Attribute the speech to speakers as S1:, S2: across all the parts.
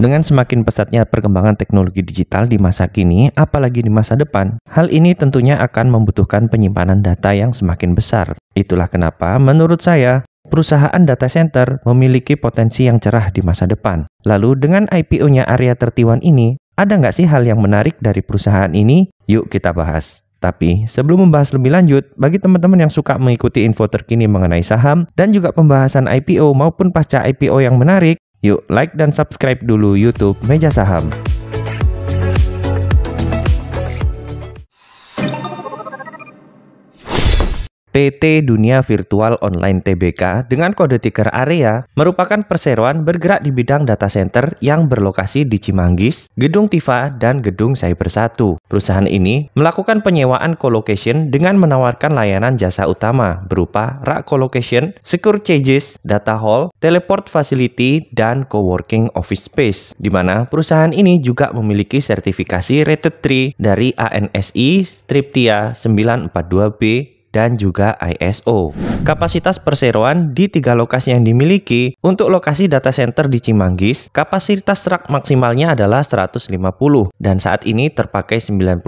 S1: Dengan semakin pesatnya perkembangan teknologi digital di masa kini, apalagi di masa depan, hal ini tentunya akan membutuhkan penyimpanan data yang semakin besar. Itulah kenapa, menurut saya, perusahaan data center memiliki potensi yang cerah di masa depan. Lalu, dengan IPO-nya Area Tertiwan ini, ada nggak sih hal yang menarik dari perusahaan ini? Yuk kita bahas. Tapi sebelum membahas lebih lanjut, bagi teman-teman yang suka mengikuti info terkini mengenai saham dan juga pembahasan IPO maupun pasca IPO yang menarik, Yuk like dan subscribe dulu YouTube Meja Saham. PT Dunia Virtual Online TBK dengan kode ticker area merupakan perseroan bergerak di bidang data center yang berlokasi di Cimanggis, Gedung Tifa, dan Gedung Cyber 1. Perusahaan ini melakukan penyewaan colocation dengan menawarkan layanan jasa utama berupa rak colocation, secure changes, data hall, teleport facility, dan co-working office space, di mana perusahaan ini juga memiliki sertifikasi rated 3 dari ANSI Striptia 942B dan juga ISO. Kapasitas perseroan di tiga lokasi yang dimiliki, untuk lokasi data center di Cimanggis, kapasitas rak maksimalnya adalah 150 dan saat ini terpakai 91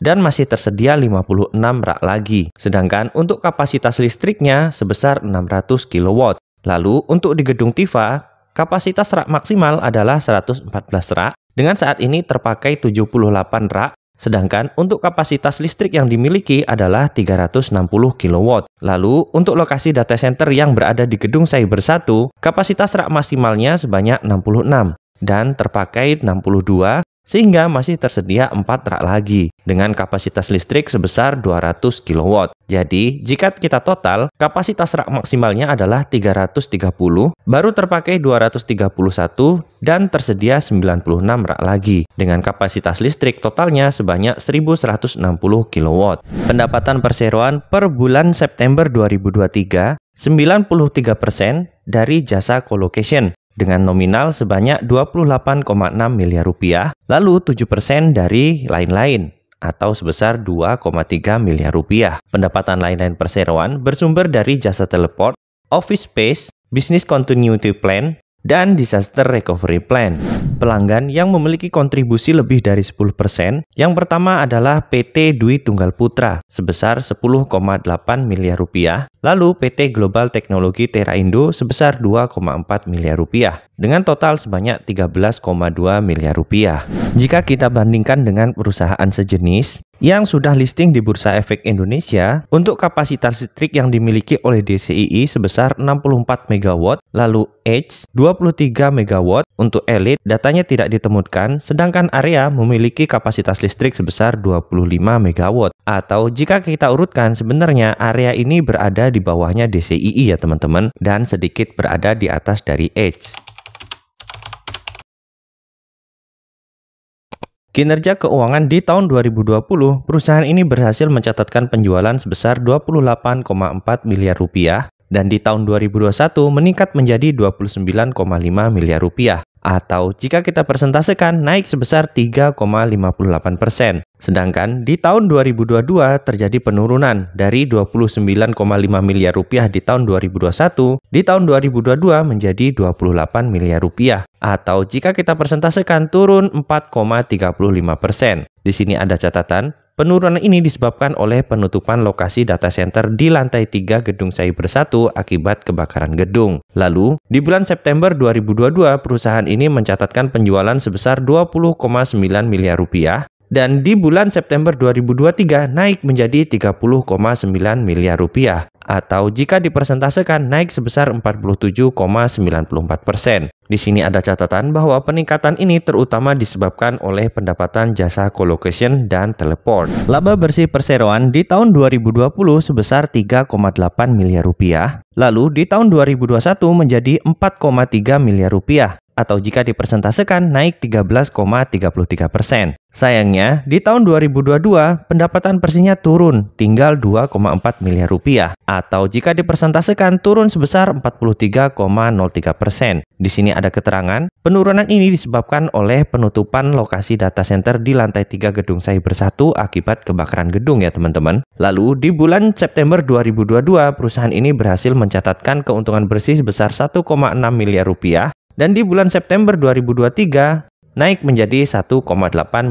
S1: dan masih tersedia 56 rak lagi. Sedangkan untuk kapasitas listriknya sebesar 600 kW. Lalu untuk di gedung Tifa, kapasitas rak maksimal adalah 114 rak dengan saat ini terpakai 78 rak Sedangkan untuk kapasitas listrik yang dimiliki adalah 360 kW. Lalu, untuk lokasi data center yang berada di gedung Cyber 1, kapasitas rak maksimalnya sebanyak 66 dan terpakai 62 sehingga masih tersedia 4 rak lagi dengan kapasitas listrik sebesar 200 kW. Jadi, jika kita total, kapasitas rak maksimalnya adalah 330, baru terpakai 231 dan tersedia 96 rak lagi dengan kapasitas listrik totalnya sebanyak 1160 kW. Pendapatan perseroan per bulan September 2023 93% dari jasa colocation dengan nominal sebanyak 28,6 miliar rupiah, lalu 7% dari lain-lain atau sebesar 2,3 miliar rupiah. Pendapatan lain-lain perseroan bersumber dari jasa teleport, office space, bisnis continuity plan, dan Disaster Recovery Plan. Pelanggan yang memiliki kontribusi lebih dari 10%, yang pertama adalah PT Dwi Tunggal Putra sebesar 10,8 miliar rupiah, lalu PT Global Teknologi Terra Indo sebesar 2,4 miliar rupiah dengan total sebanyak 13,2 miliar rupiah. Jika kita bandingkan dengan perusahaan sejenis yang sudah listing di Bursa Efek Indonesia, untuk kapasitas listrik yang dimiliki oleh DCII sebesar 64 MW, lalu Edge 23 MW untuk elit datanya tidak ditemukan, sedangkan area memiliki kapasitas listrik sebesar 25 MW. Atau jika kita urutkan, sebenarnya area ini berada di bawahnya DCII ya teman-teman, dan sedikit berada di atas dari Edge. Kinerja keuangan di tahun 2020, perusahaan ini berhasil mencatatkan penjualan sebesar 28,4 miliar rupiah dan di tahun 2021 meningkat menjadi 29,5 miliar rupiah atau jika kita persentasekan naik sebesar 3,58 persen. Sedangkan di tahun 2022 terjadi penurunan dari 29,5 miliar rupiah di tahun 2021, di tahun 2022 menjadi 28 miliar rupiah atau jika kita persentasekan turun 4,35 persen. Di sini ada catatan, Penurunan ini disebabkan oleh penutupan lokasi data center di lantai 3 Gedung Cyber 1 akibat kebakaran gedung. Lalu, di bulan September 2022, perusahaan ini mencatatkan penjualan sebesar 20,9 miliar rupiah dan di bulan September 2023 naik menjadi 30,9 miliar rupiah atau jika dipersentasekan naik sebesar 47,94 persen. Di sini ada catatan bahwa peningkatan ini terutama disebabkan oleh pendapatan jasa colocation dan teleport. Laba bersih perseroan di tahun 2020 sebesar 3,8 miliar rupiah, lalu di tahun 2021 menjadi 4,3 miliar rupiah atau jika dipersentasekan naik 13,33 persen. Sayangnya, di tahun 2022, pendapatan Persinya turun tinggal 2,4 miliar rupiah atau jika dipersentasekan turun sebesar 43,03 persen. Di sini ada keterangan, penurunan ini disebabkan oleh penutupan lokasi data center di lantai 3 gedung Cyber bersatu akibat kebakaran gedung ya teman-teman. Lalu, di bulan September 2022, perusahaan ini berhasil mencatatkan keuntungan bersih sebesar 1,6 miliar rupiah dan di bulan September 2023 naik menjadi 1,8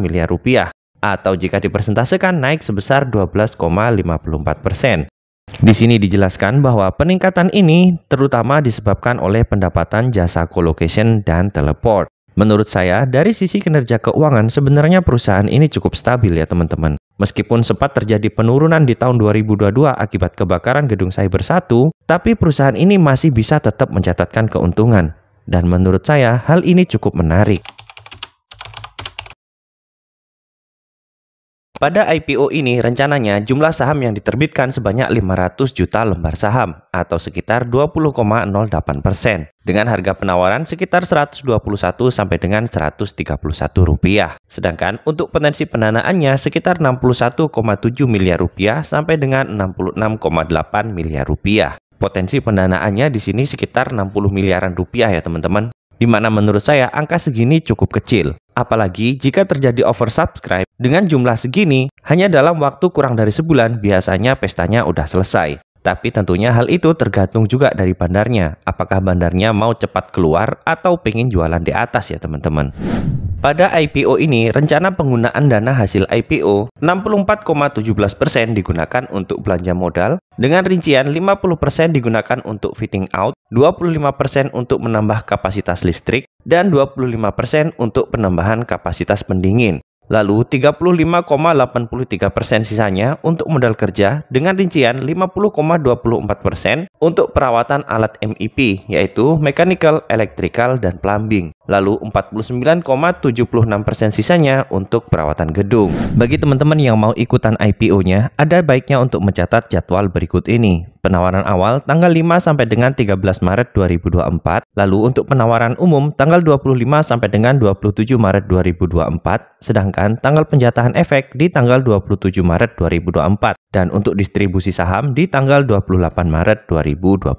S1: miliar rupiah atau jika dipersentasekan naik sebesar 12,54 persen. Di sini dijelaskan bahwa peningkatan ini terutama disebabkan oleh pendapatan jasa colocation dan teleport. Menurut saya, dari sisi kinerja keuangan, sebenarnya perusahaan ini cukup stabil ya teman-teman. Meskipun sempat terjadi penurunan di tahun 2022 akibat kebakaran gedung Cyber 1, tapi perusahaan ini masih bisa tetap mencatatkan keuntungan. Dan menurut saya, hal ini cukup menarik. Pada IPO ini rencananya jumlah saham yang diterbitkan sebanyak 500 juta lembar saham atau sekitar 20,08 persen dengan harga penawaran sekitar 121 sampai dengan 131 rupiah. Sedangkan untuk potensi pendanaannya sekitar 61,7 miliar rupiah sampai dengan 66,8 miliar rupiah. Potensi pendanaannya di sini sekitar 60 miliaran rupiah ya teman-teman. Di mana menurut saya angka segini cukup kecil. Apalagi jika terjadi oversubscribe dengan jumlah segini, hanya dalam waktu kurang dari sebulan biasanya pestanya udah selesai. Tapi tentunya hal itu tergantung juga dari bandarnya. Apakah bandarnya mau cepat keluar atau pengen jualan di atas ya teman-teman. Pada IPO ini, rencana penggunaan dana hasil IPO 64,17% digunakan untuk belanja modal, dengan rincian 50% digunakan untuk fitting out, 25% untuk menambah kapasitas listrik, dan 25% untuk penambahan kapasitas pendingin. Lalu 35,83 persen sisanya untuk modal kerja dengan rincian 50,24 persen untuk perawatan alat MIP yaitu mechanical, electrical, dan plumbing. Lalu 49,76 persen sisanya untuk perawatan gedung. Bagi teman-teman yang mau ikutan IPO-nya, ada baiknya untuk mencatat jadwal berikut ini. Penawaran awal tanggal 5 sampai dengan 13 Maret 2024, lalu untuk penawaran umum tanggal 25 sampai dengan 27 Maret 2024, sedangkan sedangkan tanggal penjatahan efek di tanggal 27 Maret 2024 dan untuk distribusi saham di tanggal 28 Maret 2024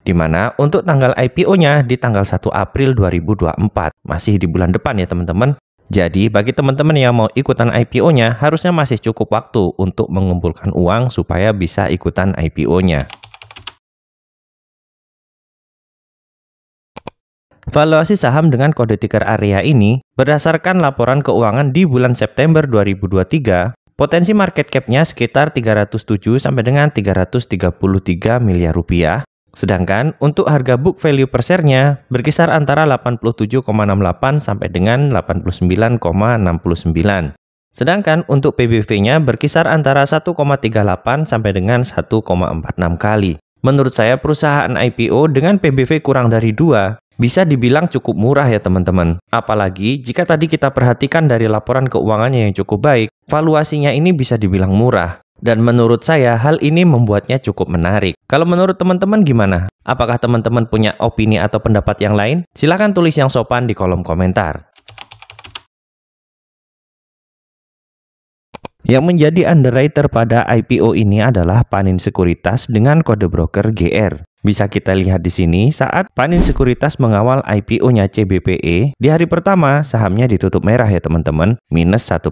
S1: di mana untuk tanggal IPO-nya di tanggal 1 April 2024 masih di bulan depan ya teman-teman jadi, bagi teman-teman yang mau ikutan IPO-nya, harusnya masih cukup waktu untuk mengumpulkan uang supaya bisa ikutan IPO-nya. Valuasi saham dengan kode ticker area ini berdasarkan laporan keuangan di bulan September 2023, potensi market cap-nya sekitar 307 sampai dengan 333 miliar rupiah. Sedangkan untuk harga book value per share-nya berkisar antara 87,68 sampai dengan 89,69. Sedangkan untuk PBV-nya berkisar antara 1,38 sampai dengan 1,46 kali. Menurut saya perusahaan IPO dengan PBV kurang dari dua bisa dibilang cukup murah ya teman-teman. Apalagi jika tadi kita perhatikan dari laporan keuangannya yang cukup baik, valuasinya ini bisa dibilang murah. Dan menurut saya hal ini membuatnya cukup menarik. Kalau menurut teman-teman gimana? Apakah teman-teman punya opini atau pendapat yang lain? Silahkan tulis yang sopan di kolom komentar. Yang menjadi underwriter pada IPO ini adalah Panin Sekuritas dengan kode broker GR. Bisa kita lihat di sini saat Panin Sekuritas mengawal IPO-nya CBPE, di hari pertama sahamnya ditutup merah ya teman-teman, minus 1%.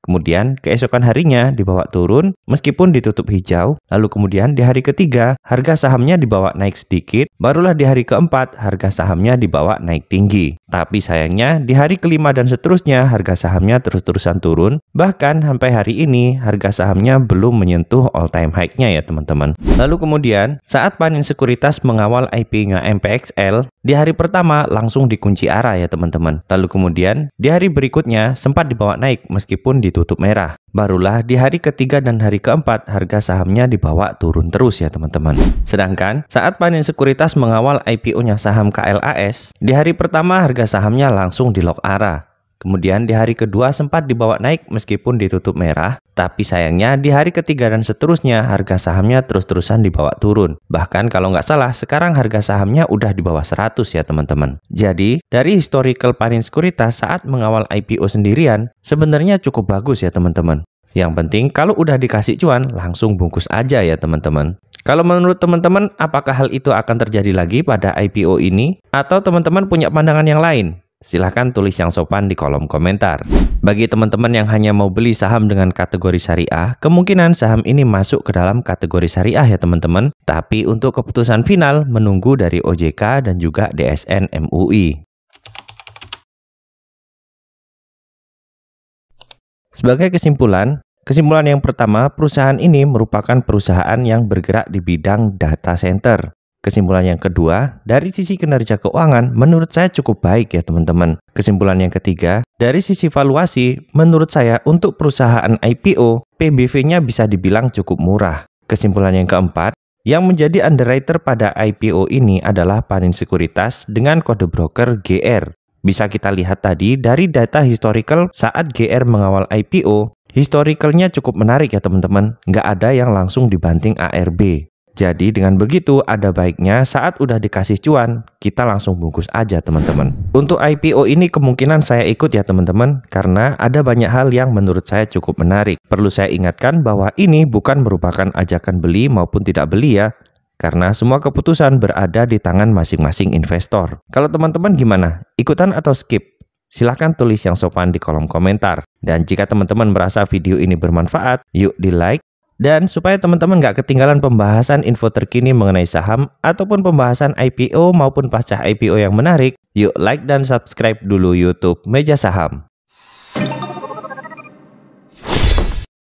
S1: Kemudian keesokan harinya dibawa turun meskipun ditutup hijau, lalu kemudian di hari ketiga harga sahamnya dibawa naik sedikit, barulah di hari keempat harga sahamnya dibawa naik tinggi. Tapi sayangnya di hari kelima dan seterusnya harga sahamnya terus-terusan turun, bahkan sampai hari ini harga sahamnya belum menyentuh all time high-nya ya teman-teman. Lalu kemudian saat Panin Sekuritas sekuritas mengawal ip nya MPXL di hari pertama langsung dikunci arah ya teman-teman. Lalu kemudian di hari berikutnya sempat dibawa naik meskipun ditutup merah. Barulah di hari ketiga dan hari keempat harga sahamnya dibawa turun terus ya teman-teman. Sedangkan saat panen sekuritas mengawal IPO-nya saham KLAS, di hari pertama harga sahamnya langsung di lock arah. Kemudian di hari kedua sempat dibawa naik meskipun ditutup merah, tapi sayangnya di hari ketiga dan seterusnya harga sahamnya terus-terusan dibawa turun. Bahkan kalau nggak salah sekarang harga sahamnya udah di bawah 100 ya teman-teman. Jadi dari historical panin sekuritas saat mengawal IPO sendirian sebenarnya cukup bagus ya teman-teman. Yang penting kalau udah dikasih cuan langsung bungkus aja ya teman-teman. Kalau menurut teman-teman, apakah hal itu akan terjadi lagi pada IPO ini? Atau teman-teman punya pandangan yang lain? Silahkan tulis yang sopan di kolom komentar. Bagi teman-teman yang hanya mau beli saham dengan kategori syariah, kemungkinan saham ini masuk ke dalam kategori syariah ya teman-teman. Tapi untuk keputusan final menunggu dari OJK dan juga DSN MUI. Sebagai kesimpulan, kesimpulan yang pertama, perusahaan ini merupakan perusahaan yang bergerak di bidang data center. Kesimpulan yang kedua, dari sisi kinerja keuangan, menurut saya cukup baik ya teman-teman. Kesimpulan yang ketiga, dari sisi valuasi, menurut saya untuk perusahaan IPO, PBV-nya bisa dibilang cukup murah. Kesimpulan yang keempat, yang menjadi underwriter pada IPO ini adalah Panin Sekuritas dengan kode broker GR. Bisa kita lihat tadi dari data historical saat GR mengawal IPO, historicalnya cukup menarik ya teman-teman. Nggak ada yang langsung dibanting ARB. Jadi dengan begitu ada baiknya saat udah dikasih cuan kita langsung bungkus aja teman-teman. Untuk IPO ini kemungkinan saya ikut ya teman-teman karena ada banyak hal yang menurut saya cukup menarik. Perlu saya ingatkan bahwa ini bukan merupakan ajakan beli maupun tidak beli ya karena semua keputusan berada di tangan masing-masing investor. Kalau teman-teman gimana? Ikutan atau skip? Silahkan tulis yang sopan di kolom komentar. Dan jika teman-teman merasa video ini bermanfaat, yuk di like, dan supaya teman-teman nggak ketinggalan pembahasan info terkini mengenai saham ataupun pembahasan IPO maupun pasca IPO yang menarik, yuk like dan subscribe dulu YouTube Meja Saham.